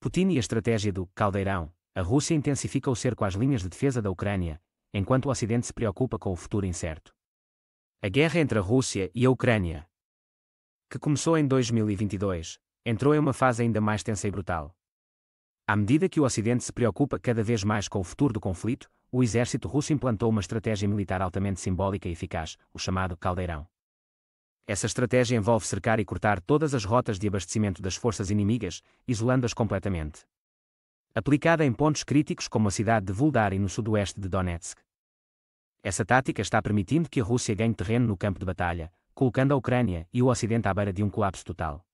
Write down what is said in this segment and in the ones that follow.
Putin e a estratégia do caldeirão, a Rússia intensifica o cerco às linhas de defesa da Ucrânia, enquanto o Ocidente se preocupa com o futuro incerto. A guerra entre a Rússia e a Ucrânia, que começou em 2022, entrou em uma fase ainda mais tensa e brutal. À medida que o Ocidente se preocupa cada vez mais com o futuro do conflito, o exército russo implantou uma estratégia militar altamente simbólica e eficaz, o chamado Caldeirão. Essa estratégia envolve cercar e cortar todas as rotas de abastecimento das forças inimigas, isolando-as completamente. Aplicada em pontos críticos como a cidade de Vuldar e no sudoeste de Donetsk. Essa tática está permitindo que a Rússia ganhe terreno no campo de batalha, colocando a Ucrânia e o Ocidente à beira de um colapso total.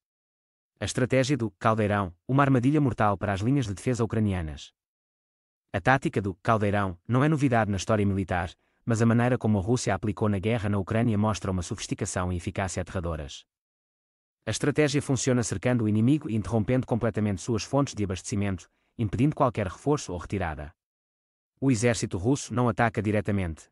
A estratégia do caldeirão, uma armadilha mortal para as linhas de defesa ucranianas. A tática do caldeirão não é novidade na história militar, mas a maneira como a Rússia aplicou na guerra na Ucrânia mostra uma sofisticação e eficácia aterradoras. A estratégia funciona cercando o inimigo e interrompendo completamente suas fontes de abastecimento, impedindo qualquer reforço ou retirada. O exército russo não ataca diretamente.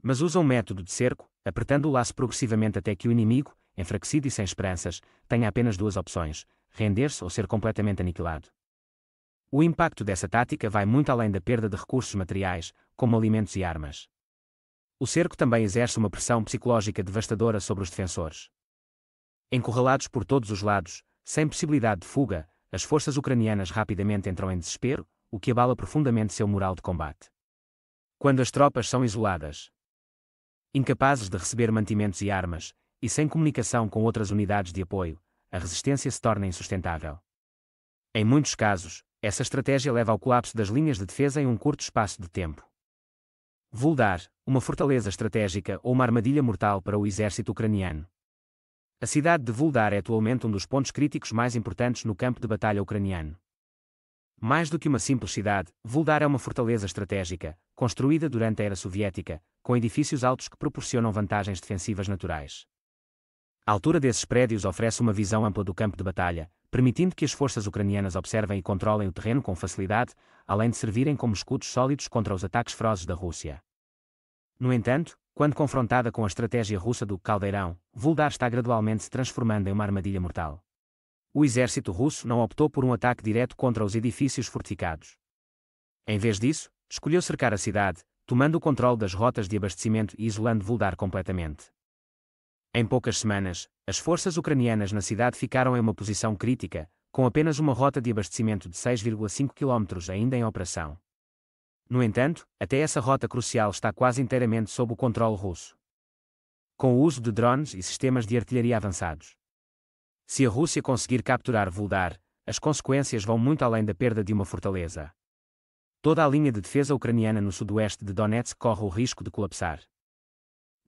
Mas usa um método de cerco, apertando o laço progressivamente até que o inimigo, enfraquecido e sem esperanças, tenha apenas duas opções: render-se ou ser completamente aniquilado. O impacto dessa tática vai muito além da perda de recursos materiais, como alimentos e armas. O cerco também exerce uma pressão psicológica devastadora sobre os defensores. Encurralados por todos os lados, sem possibilidade de fuga, as forças ucranianas rapidamente entram em desespero, o que abala profundamente seu moral de combate. Quando as tropas são isoladas, incapazes de receber mantimentos e armas, e sem comunicação com outras unidades de apoio, a resistência se torna insustentável. Em muitos casos, essa estratégia leva ao colapso das linhas de defesa em um curto espaço de tempo. Vuldar, uma fortaleza estratégica ou uma armadilha mortal para o exército ucraniano. A cidade de Vuldar é atualmente um dos pontos críticos mais importantes no campo de batalha ucraniano. Mais do que uma simples cidade, Vuldar é uma fortaleza estratégica, construída durante a era soviética, com edifícios altos que proporcionam vantagens defensivas naturais. A altura desses prédios oferece uma visão ampla do campo de batalha, permitindo que as forças ucranianas observem e controlem o terreno com facilidade, além de servirem como escudos sólidos contra os ataques ferozes da Rússia. No entanto, quando confrontada com a estratégia russa do caldeirão, Vuldar está gradualmente se transformando em uma armadilha mortal. O exército russo não optou por um ataque direto contra os edifícios fortificados. Em vez disso, escolheu cercar a cidade, tomando o controle das rotas de abastecimento e isolando Vuldar completamente. Em poucas semanas, as forças ucranianas na cidade ficaram em uma posição crítica, com apenas uma rota de abastecimento de 6,5 km ainda em operação. No entanto, até essa rota crucial está quase inteiramente sob o controle russo. Com o uso de drones e sistemas de artilharia avançados. Se a Rússia conseguir capturar Vuldar, as consequências vão muito além da perda de uma fortaleza. Toda a linha de defesa ucraniana no sudoeste de Donetsk corre o risco de colapsar.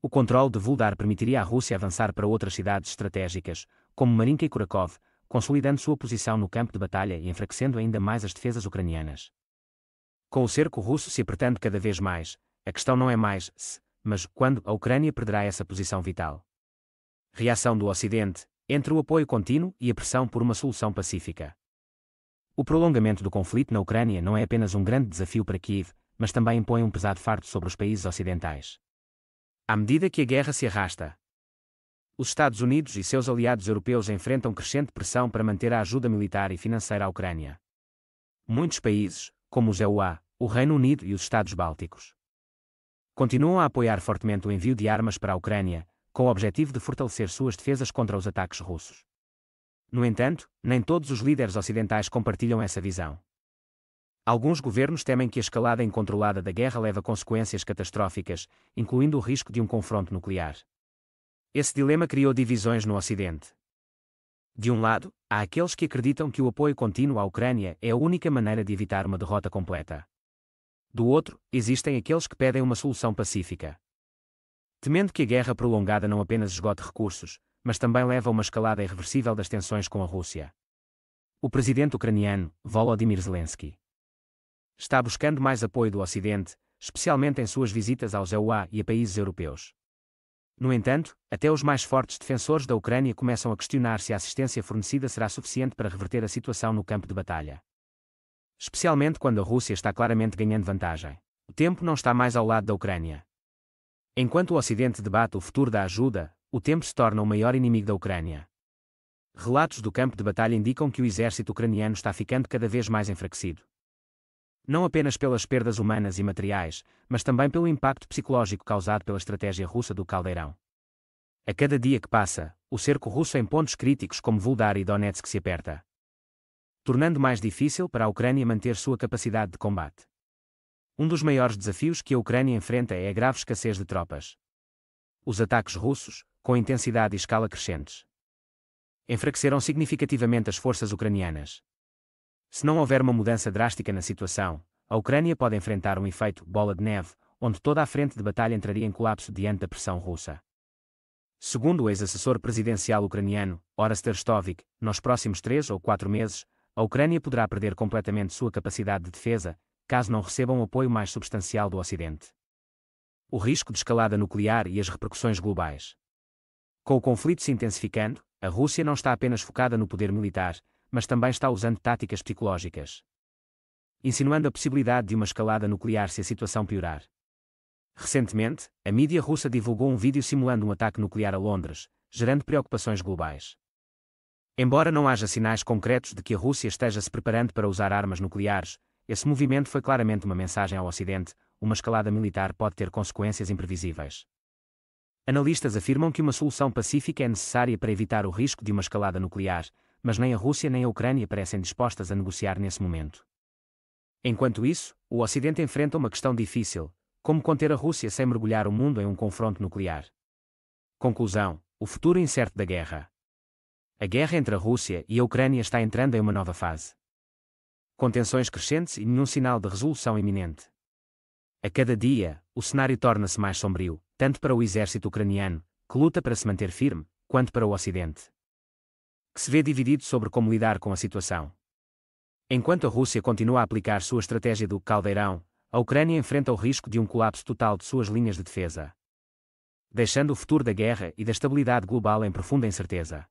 O controle de Vuldar permitiria à Rússia avançar para outras cidades estratégicas, como Marinka e Kurakov, consolidando sua posição no campo de batalha e enfraquecendo ainda mais as defesas ucranianas. Com o cerco russo se apertando cada vez mais, a questão não é mais se, mas quando a Ucrânia perderá essa posição vital. Reação do Ocidente, entre o apoio contínuo e a pressão por uma solução pacífica. O prolongamento do conflito na Ucrânia não é apenas um grande desafio para Kiev, mas também impõe um pesado fardo sobre os países ocidentais. À medida que a guerra se arrasta, os Estados Unidos e seus aliados europeus enfrentam crescente pressão para manter a ajuda militar e financeira à Ucrânia. Muitos países, como os EUA, o Reino Unido e os Estados Bálticos. Continuam a apoiar fortemente o envio de armas para a Ucrânia, com o objetivo de fortalecer suas defesas contra os ataques russos. No entanto, nem todos os líderes ocidentais compartilham essa visão. Alguns governos temem que a escalada incontrolada da guerra leve a consequências catastróficas, incluindo o risco de um confronto nuclear. Esse dilema criou divisões no Ocidente. De um lado, há aqueles que acreditam que o apoio contínuo à Ucrânia é a única maneira de evitar uma derrota completa do outro, existem aqueles que pedem uma solução pacífica. Temendo que a guerra prolongada não apenas esgote recursos, mas também leve a uma escalada irreversível das tensões com a Rússia. O presidente ucraniano, Volodymyr Zelensky, está buscando mais apoio do Ocidente, especialmente em suas visitas aos EUA e a países europeus. No entanto, até os mais fortes defensores da Ucrânia começam a questionar se a assistência fornecida será suficiente para reverter a situação no campo de batalha. Especialmente quando a Rússia está claramente ganhando vantagem. O tempo não está mais ao lado da Ucrânia. Enquanto o Ocidente debate o futuro da ajuda, o tempo se torna o maior inimigo da Ucrânia. Relatos do campo de batalha indicam que o exército ucraniano está ficando cada vez mais enfraquecido. Não apenas pelas perdas humanas e materiais, mas também pelo impacto psicológico causado pela estratégia russa do caldeirão. A cada dia que passa, o cerco russo em pontos críticos como Vuldar e Donetsk se aperta tornando mais difícil para a Ucrânia manter sua capacidade de combate. Um dos maiores desafios que a Ucrânia enfrenta é a grave escassez de tropas. Os ataques russos, com intensidade e escala crescentes, enfraqueceram significativamente as forças ucranianas. Se não houver uma mudança drástica na situação, a Ucrânia pode enfrentar um efeito bola de neve, onde toda a frente de batalha entraria em colapso diante da pressão russa. Segundo o ex-assessor presidencial ucraniano, Orester Stovik, nos próximos três ou quatro meses, a Ucrânia poderá perder completamente sua capacidade de defesa, caso não receba um apoio mais substancial do Ocidente. O risco de escalada nuclear e as repercussões globais. Com o conflito se intensificando, a Rússia não está apenas focada no poder militar, mas também está usando táticas psicológicas. Insinuando a possibilidade de uma escalada nuclear se a situação piorar. Recentemente, a mídia russa divulgou um vídeo simulando um ataque nuclear a Londres, gerando preocupações globais. Embora não haja sinais concretos de que a Rússia esteja se preparando para usar armas nucleares, esse movimento foi claramente uma mensagem ao Ocidente: uma escalada militar pode ter consequências imprevisíveis. Analistas afirmam que uma solução pacífica é necessária para evitar o risco de uma escalada nuclear, mas nem a Rússia nem a Ucrânia parecem dispostas a negociar nesse momento. Enquanto isso, o Ocidente enfrenta uma questão difícil: como conter a Rússia sem mergulhar o mundo em um confronto nuclear? Conclusão: o futuro incerto da guerra. A guerra entre a Rússia e a Ucrânia está entrando em uma nova fase. Com tensões crescentes e nenhum sinal de resolução iminente. A cada dia, o cenário torna-se mais sombrio, tanto para o exército ucraniano, que luta para se manter firme, quanto para o Ocidente, que se vê dividido sobre como lidar com a situação. Enquanto a Rússia continua a aplicar sua estratégia do caldeirão, a Ucrânia enfrenta o risco de um colapso total de suas linhas de defesa, deixando o futuro da guerra e da estabilidade global em profunda incerteza.